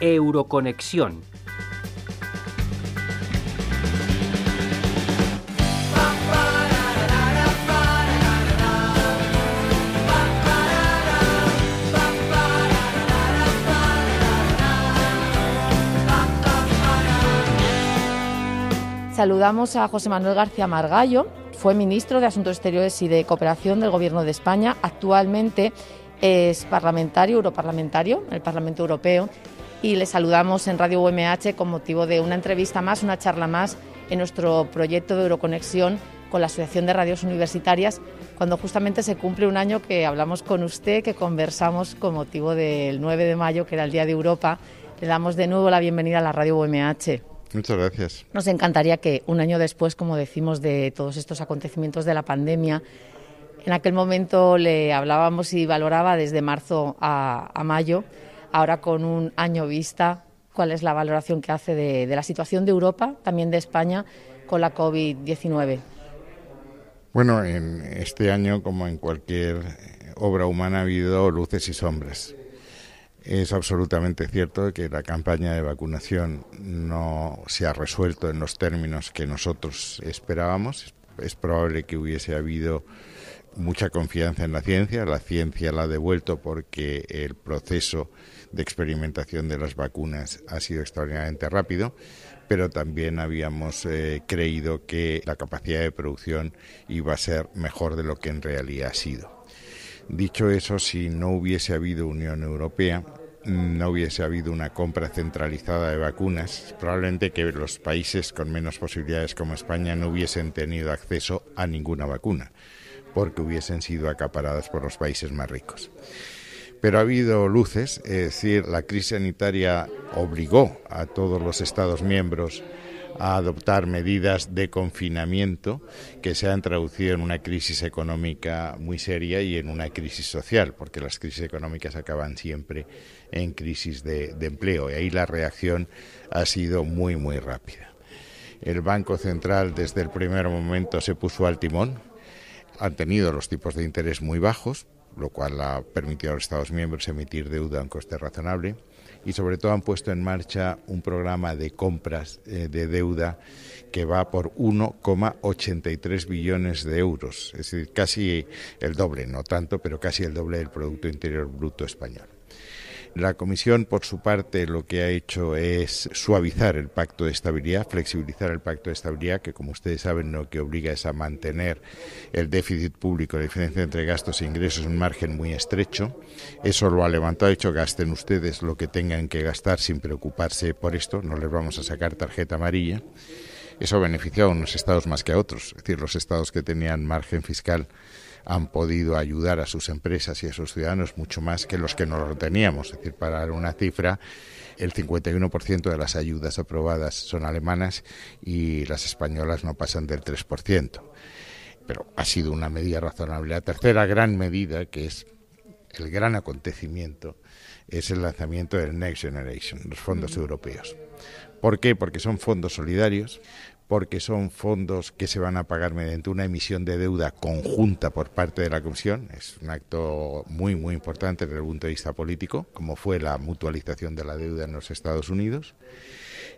Euroconexión. Saludamos a José Manuel García Margallo, fue ministro de Asuntos Exteriores y de Cooperación del Gobierno de España, actualmente es parlamentario, europarlamentario, en el Parlamento Europeo, y le saludamos en Radio UMH con motivo de una entrevista más, una charla más en nuestro proyecto de Euroconexión con la Asociación de Radios Universitarias, cuando justamente se cumple un año que hablamos con usted, que conversamos con motivo del 9 de mayo, que era el Día de Europa. Le damos de nuevo la bienvenida a la Radio UMH. Muchas gracias. Nos encantaría que un año después, como decimos, de todos estos acontecimientos de la pandemia, en aquel momento le hablábamos y valoraba desde marzo a, a mayo ahora con un año vista, cuál es la valoración que hace de, la situación de Europa, también de España, con la COVID-19. Bueno, en este año, como en cualquier obra humana, ha habido luces y sombras. Es absolutamente cierto que la campaña de vacunación no se ha resuelto en los términos que nosotros esperábamos, es probable que hubiese habido mucha confianza en la ciencia. La ciencia la ha devuelto porque el proceso de experimentación de las vacunas ha sido extraordinariamente rápido, pero también habíamos eh, creído que la capacidad de producción iba a ser mejor de lo que en realidad ha sido. Dicho eso, si no hubiese habido Unión Europea, no hubiese habido una compra centralizada de vacunas, probablemente que los países con menos posibilidades como España no hubiesen tenido acceso a ninguna vacuna, porque hubiesen sido acaparadas por los países más ricos. Pero ha habido luces, es decir, la crisis sanitaria obligó a todos los Estados miembros a adoptar medidas de confinamiento que se han traducido en una crisis económica muy seria y en una crisis social, porque las crisis económicas acaban siempre en crisis de, empleo y ahí la reacción ha sido muy, muy rápida. El Banco Central desde el primer momento se puso al timón, han tenido los tipos de interés muy bajos, lo cual ha permitido a los Estados miembros emitir deuda a un coste razonable y sobre todo han puesto en marcha un programa de compras eh, de deuda que va por 1,83 billones de euros, es decir, casi el doble, no tanto, pero casi el doble del Producto Interior Bruto español. La Comisión, por su parte, lo que ha hecho es suavizar el pacto de estabilidad, flexibilizar el pacto de estabilidad, que como ustedes saben lo que obliga es a mantener el déficit público, la diferencia entre gastos e ingresos, un margen muy estrecho. Eso lo ha levantado, ha hecho gasten ustedes lo que tengan que gastar sin preocuparse por esto, no les vamos a sacar tarjeta amarilla. Eso ha beneficiado a unos estados más que a otros, es decir, los estados que tenían margen fiscal han podido ayudar a sus empresas y a sus ciudadanos mucho más que los que no lo teníamos. Es decir, para dar una cifra, el 51% de las ayudas aprobadas son alemanas y las españolas no pasan del 3%. Pero ha sido una medida razonable. La tercera gran medida, que es el gran acontecimiento, es el lanzamiento del Next Generation, los fondos europeos. ¿Por qué? Porque son fondos solidarios, porque son fondos que se van a pagar mediante una emisión de deuda conjunta por parte de la Comisión. Es un acto muy, muy importante desde el punto de vista político, como fue la mutualización de la deuda en los Estados Unidos.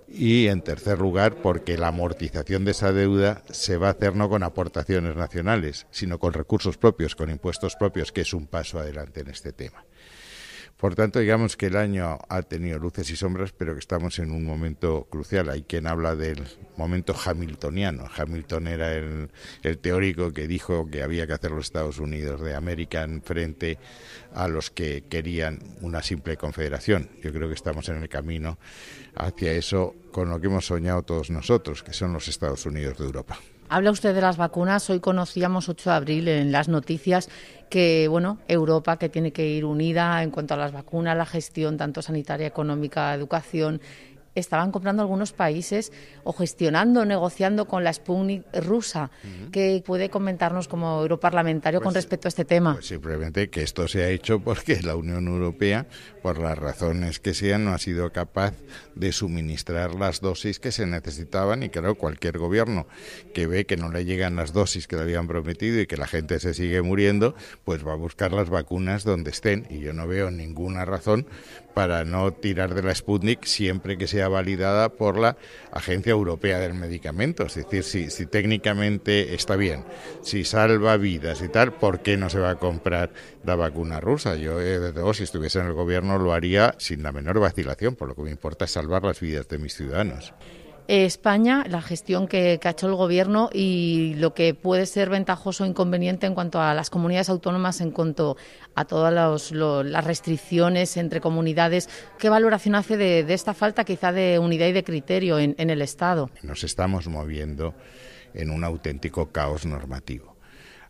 Y en tercer lugar, porque la amortización de esa deuda se va a hacer no con aportaciones nacionales, sino con recursos propios, con impuestos propios, que es un paso adelante en este tema. Por tanto, digamos que el año ha tenido luces y sombras, pero que estamos en un momento crucial. Hay quien habla del momento hamiltoniano. Hamilton era el, teórico que dijo que había que hacer los Estados Unidos de América en frente a los que querían una simple confederación. Yo creo que estamos en el camino hacia eso con lo que hemos soñado todos nosotros, que son los Estados Unidos de Europa. Habla usted de las vacunas. Hoy conocíamos 8 de abril en las noticias que, bueno, Europa que tiene que ir unida en cuanto a las vacunas, la gestión tanto sanitaria, económica, educación, estaban comprando algunos países o gestionando, negociando con la Sputnik rusa. ¿Qué puede comentarnos como europarlamentario con pues, respecto a este tema? Pues simplemente que esto se ha hecho porque la Unión Europea, por las razones que sean, no ha sido capaz de suministrar las dosis que se necesitaban y claro, cualquier gobierno que ve que no le llegan las dosis que le habían prometido y que la gente se sigue muriendo, pues va a buscar las vacunas donde estén y yo no veo ninguna razón para no tirar de la Sputnik siempre que sea validada por la Agencia Europea del Medicamento. Es decir, si, técnicamente está bien, si salva vidas y tal, ¿por qué no se va a comprar la vacuna rusa? Yo, eh, desde luego, si estuviese en el gobierno, lo haría sin la menor vacilación, por lo que me importa es salvar las vidas de mis ciudadanos. España, la gestión que, ha hecho el Gobierno y lo que puede ser ventajoso o inconveniente en cuanto a las comunidades autónomas, en cuanto a todas las restricciones entre comunidades. ¿Qué valoración hace de, esta falta quizá de unidad y de criterio en el Estado? Nos estamos moviendo en un auténtico caos normativo.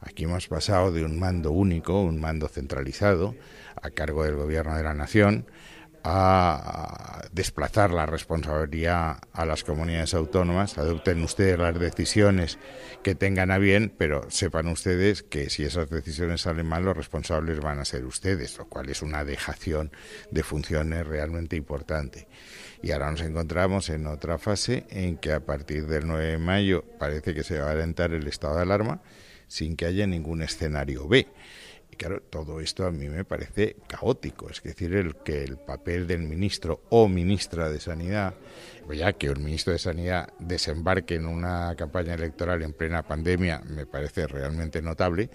Aquí hemos pasado de un mando único, un mando centralizado, a cargo del Gobierno de la Nación, a desplazar la responsabilidad a las comunidades autónomas, adopten ustedes las decisiones que tengan a bien, pero sepan ustedes que si esas decisiones salen mal, los responsables van a ser ustedes, lo cual es una dejación de funciones realmente importante. Y ahora nos encontramos en otra fase en que a partir del 9 de mayo parece que se va a alentar el estado de alarma sin que haya ningún escenario B. Y claro, todo esto a mí me parece caótico, es decir, el que el papel del ministro o ministra de Sanidad, ya que el ministro de Sanidad desembarque en una campaña electoral en plena pandemia me parece realmente notable,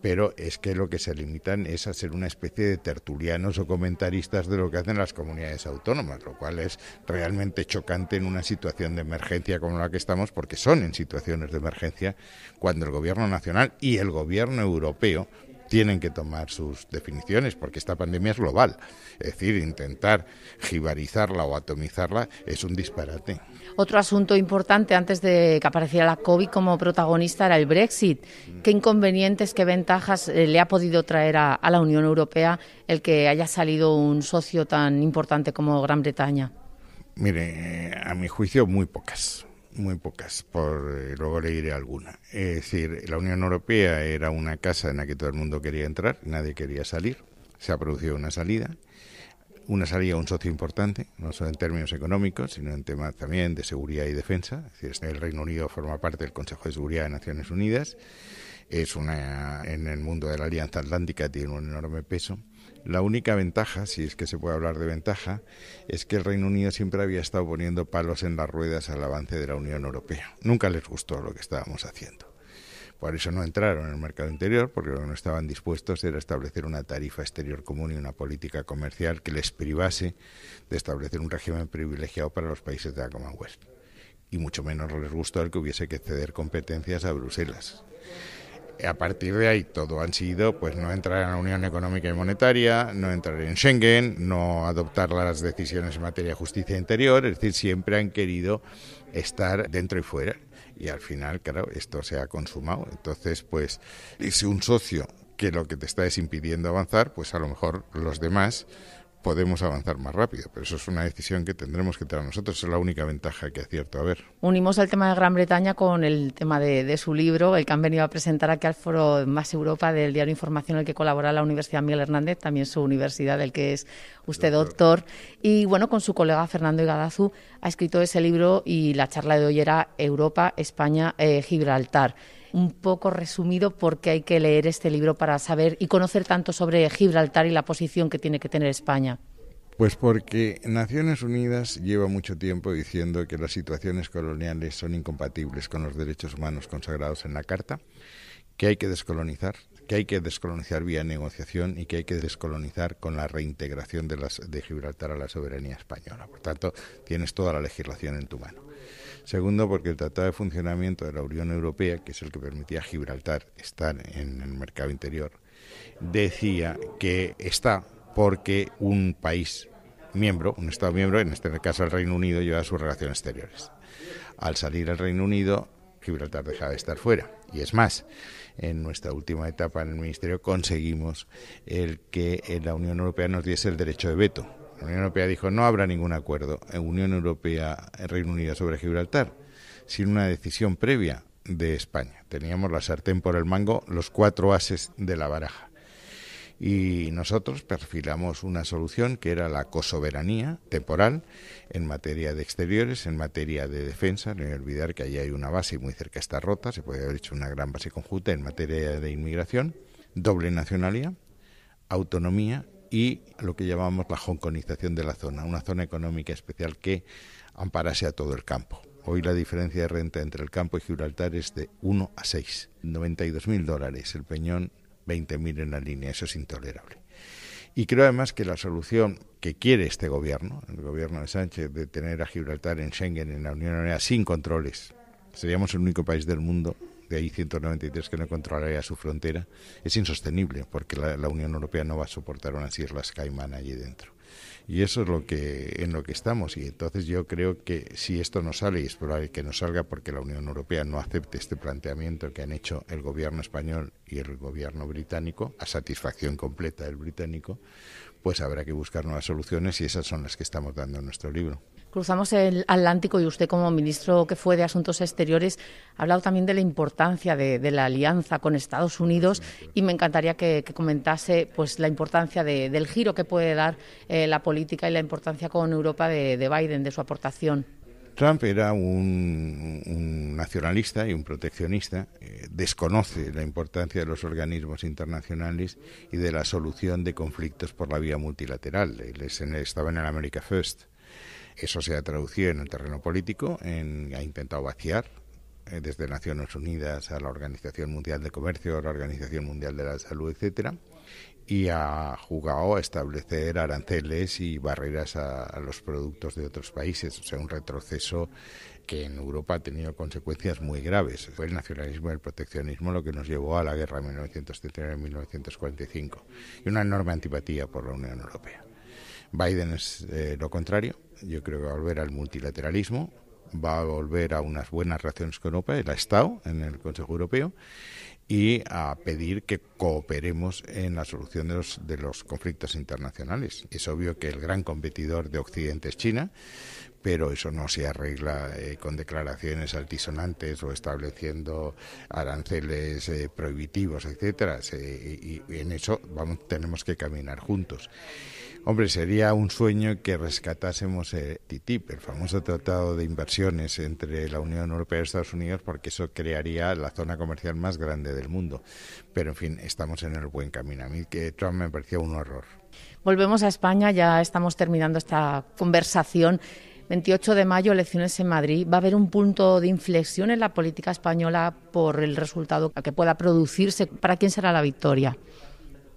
pero es que lo que se limitan es a ser una especie de tertulianos o comentaristas de lo que hacen las comunidades autónomas, lo cual es realmente chocante en una situación de emergencia como la que estamos, porque son en situaciones de emergencia cuando el Gobierno nacional y el Gobierno europeo tienen que tomar sus definiciones, porque esta pandemia es global. Es decir, intentar jibarizarla o atomizarla es un disparate. Otro asunto importante antes de que apareciera la COVID como protagonista era el Brexit. Mm. ¿Qué inconvenientes, qué ventajas eh, le ha podido traer a la Unión Europea el que haya salido un socio tan importante como Gran Bretaña? Mire, a mi juicio muy pocas muy pocas, por eh, luego le diré alguna. Es decir, la Unión Europea era una casa en la que todo el mundo quería entrar, nadie quería salir, se ha producido una salida, una salida a un socio importante, no solo en términos económicos, sino en temas también de seguridad y defensa. Es decir, el Reino Unido forma parte del Consejo de Seguridad de Naciones Unidas es una, en el mundo de la Alianza Atlántica tiene un enorme peso. La única ventaja, si es que se puede hablar de ventaja, es que el Reino Unido siempre había estado poniendo palos en las ruedas al avance de la Unión Europea. Nunca les gustó lo que estábamos haciendo. Por eso no entraron en el mercado interior, porque lo que no estaban dispuestos era establecer una tarifa exterior común y una política comercial que les privase de establecer un régimen privilegiado para los países de la Commonwealth. Y mucho menos les gustó el que hubiese que ceder competencias a Bruselas. Eh, a partir de ahí todo han sido pues no entrar en la Unión Económica y Monetaria, no entrar en Schengen, no adoptar las decisiones en materia de justicia interior, es decir, siempre han querido estar dentro y fuera. Y al final, claro, esto se ha consumado. Entonces, pues, si un socio que lo que te está es impidiendo avanzar, pues a lo mejor los demás podemos avanzar más rápido, pero eso es una decisión que tendremos que tener nosotros, es la única ventaja que acierto a ver. Unimos el tema de Gran Bretaña con el tema de, su libro, el que han venido a presentar aquí al foro Más Europa del diario Información, el que colabora la Universidad Miguel Hernández, también su universidad, del que es usted doctor. y bueno, con su colega Fernando Igadazu ha escrito ese libro y la charla de hoy era Europa, España, eh, Gibraltar un poco resumido porque hay que leer este libro para saber y conocer tanto sobre Gibraltar y la posición que tiene que tener España. Pues porque Naciones Unidas lleva mucho tiempo diciendo que las situaciones coloniales son incompatibles con los derechos humanos consagrados en la Carta, que hay que descolonizar, que hay que descolonizar vía negociación y que hay que descolonizar con la reintegración de, las, de Gibraltar a la soberanía española. Por tanto, tienes toda la legislación en tu mano. Segundo, porque el Tratado de Funcionamiento de la Unión Europea, que es el que permitía a Gibraltar estar en el mercado interior, decía que está porque un país miembro, un Estado miembro, en este caso el Reino Unido, lleva sus relaciones exteriores. Al salir el Reino Unido, Gibraltar dejaba de estar fuera. Y es más, en nuestra última etapa en el Ministerio conseguimos el que la Unión Europea nos diese el derecho de veto la Unión Europea dijo no habrá ningún acuerdo en Unión Europea Reino Unido sobre Gibraltar sin una decisión previa de España. Teníamos la sartén por el mango, los cuatro ases de la baraja. Y nosotros perfilamos una solución que era la cosoberanía temporal en materia de exteriores, en materia de defensa. No hay olvidar que allí hay una base muy cerca esta rota, se puede haber hecho una gran base conjunta en materia de inmigración, doble nacionalidad, autonomía y lo que llamamos la jonconización de la zona, una zona económica especial que amparase a todo el campo. Hoy la diferencia de renta entre el campo y Gibraltar es de 1 a 6, 92.000 dólares, el peñón 20.000 en la línea, eso es intolerable. Y creo además que la solución que quiere este gobierno, el gobierno de Sánchez, de tener a Gibraltar en Schengen, en la Unión Europea, sin controles, seríamos el único país del mundo de ahí 193 que no controlaría su frontera, es insostenible porque la, Unión Europea no va a soportar unas islas Caimán allí dentro. Y eso es lo que, en lo que estamos. Y entonces yo creo que si esto no sale, y es probable que no salga porque la Unión Europea no acepte este planteamiento que han hecho el gobierno español y el gobierno británico, a satisfacción completa del británico, pues habrá que buscar nuevas soluciones y esas son las que estamos dando en nuestro libro. Cruzamos el Atlántico y usted como ministro que fue de Asuntos Exteriores ha hablado también de la importancia de, la alianza con Estados Unidos pues y me encantaría que, comentase pues la importancia del giro que puede dar eh, la política y la importancia con Europa de Biden, de su aportación. Trump era un, nacionalista y un proteccionista, eh, desconoce la importancia de los organismos internacionales y de la solución de conflictos por la vía multilateral. estaba en el America First. Eso se ha traducido en el terreno político, en, ha intentado vaciar eh, desde Naciones Unidas a la Organización Mundial de Comercio, a la Organización Mundial de la Salud, etcétera y ha jugado a establecer aranceles y barreras a, los productos de otros países. O sea, un retroceso que en Europa ha tenido consecuencias muy graves. Fue el nacionalismo y el proteccionismo lo que nos llevó a la guerra 1939-1945 y una enorme antipatía por la Unión Europea. Biden es eh, lo contrario. Yo creo que va a volver al multilateralismo, va a volver a unas buenas relaciones con Europa, el ha estado en el Consejo Europeo, y a pedir que cooperemos en la solución de los, conflictos internacionales. Es obvio que el gran competidor de Occidente es China, pero eso no se arregla eh, con declaraciones altisonantes o estableciendo aranceles eh, prohibitivos, etcétera. y, en eso vamos, tenemos que caminar juntos. Hombre, sería un sueño que rescatásemos el eh, TTIP, el famoso tratado de inversiones entre la Unión Europea y Estados Unidos, porque eso crearía la zona comercial más grande del mundo. Pero, en fin, estamos en el buen camino. A mí que Trump me parecía un horror. Volvemos a España, ya estamos terminando esta conversación. 28 de mayo, elecciones en Madrid. ¿Va a haber un punto de inflexión en la política española por el resultado que pueda producirse? ¿Para quién será la victoria?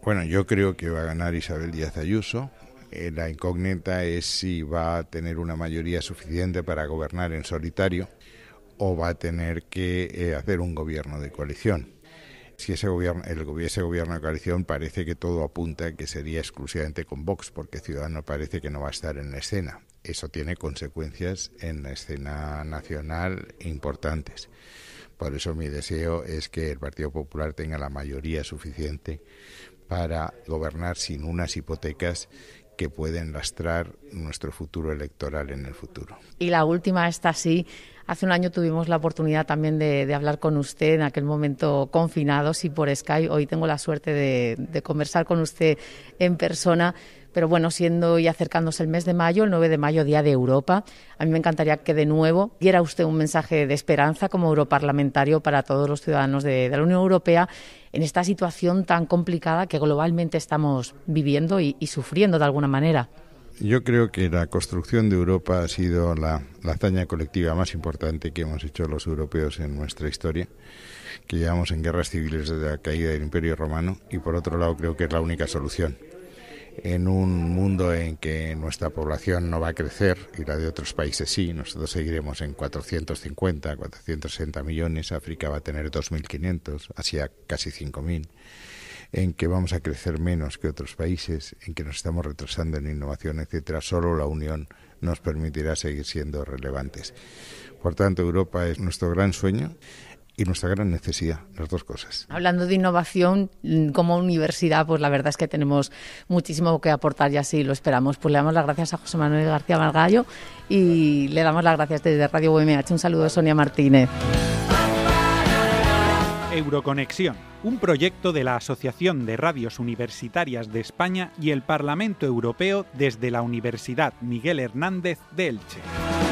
Bueno, yo creo que va a ganar Isabel Díaz Ayuso. Eh, la incógnita es si va a tener una mayoría suficiente para gobernar en solitario o va a tener que eh, hacer un gobierno de coalición. Si ese gobierno, el, gobierno de coalición parece que todo apunta que sería exclusivamente con Vox, porque Ciudadano parece que no va a estar en la escena. Eso tiene consecuencias en la escena nacional importantes. Por eso mi deseo es que el Partido Popular tenga la mayoría suficiente para gobernar sin unas hipotecas que pueden lastrar nuestro futuro electoral en el futuro. Y la última, está así. Hace un año tuvimos la oportunidad también de, hablar con usted, en aquel momento confinados y por Skype. Hoy tengo la suerte de conversar con usted en persona. Pero bueno, siendo y acercándose el mes de mayo, el 9 de mayo, Día de Europa, a mí me encantaría que de nuevo diera usted un mensaje de esperanza como europarlamentario para todos los ciudadanos de, la Unión Europea en esta situación tan complicada que globalmente estamos viviendo y, sufriendo de alguna manera. Yo creo que la construcción de Europa ha sido la, hazaña colectiva más importante que hemos hecho los europeos en nuestra historia, que llevamos en guerras civiles desde la caída del Imperio Romano y por otro lado creo que es la única solución en un mundo en que nuestra población no va a crecer y la de otros países sí, nosotros seguiremos en 450, 460 millones, África va a tener 2.500, hacia casi 5.000, en que vamos a crecer menos que otros países, en que nos estamos retrasando en innovación, etcétera, solo la unión nos permitirá seguir siendo relevantes. Por tanto, Europa es nuestro gran sueño y nuestra gran necesidad, las dos cosas. Hablando de innovación, mm, como universidad, pues la verdad es que tenemos muchísimo que aportar y así lo esperamos. Pues le damos las gracias a José Manuel García Margallo y le damos las gracias desde Radio UMH. Un saludo a Sonia Martínez. Euroconexión, un proyecto de la Asociación de Radios Universitarias de España y el Parlamento Europeo desde la Universidad Miguel Hernández de Elche.